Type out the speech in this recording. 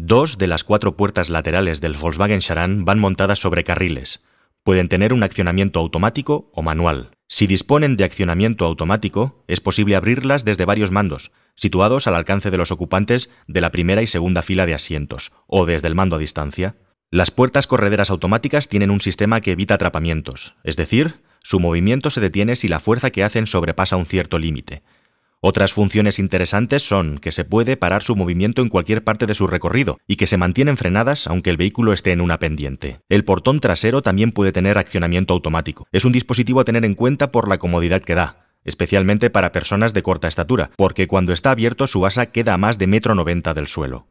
Dos de las cuatro puertas laterales del Volkswagen Charan van montadas sobre carriles. Pueden tener un accionamiento automático o manual. Si disponen de accionamiento automático, es posible abrirlas desde varios mandos, situados al alcance de los ocupantes de la primera y segunda fila de asientos, o desde el mando a distancia. Las puertas correderas automáticas tienen un sistema que evita atrapamientos, es decir, su movimiento se detiene si la fuerza que hacen sobrepasa un cierto límite, otras funciones interesantes son que se puede parar su movimiento en cualquier parte de su recorrido y que se mantienen frenadas aunque el vehículo esté en una pendiente. El portón trasero también puede tener accionamiento automático. Es un dispositivo a tener en cuenta por la comodidad que da especialmente para personas de corta estatura, porque cuando está abierto su asa queda a más de metro noventa del suelo.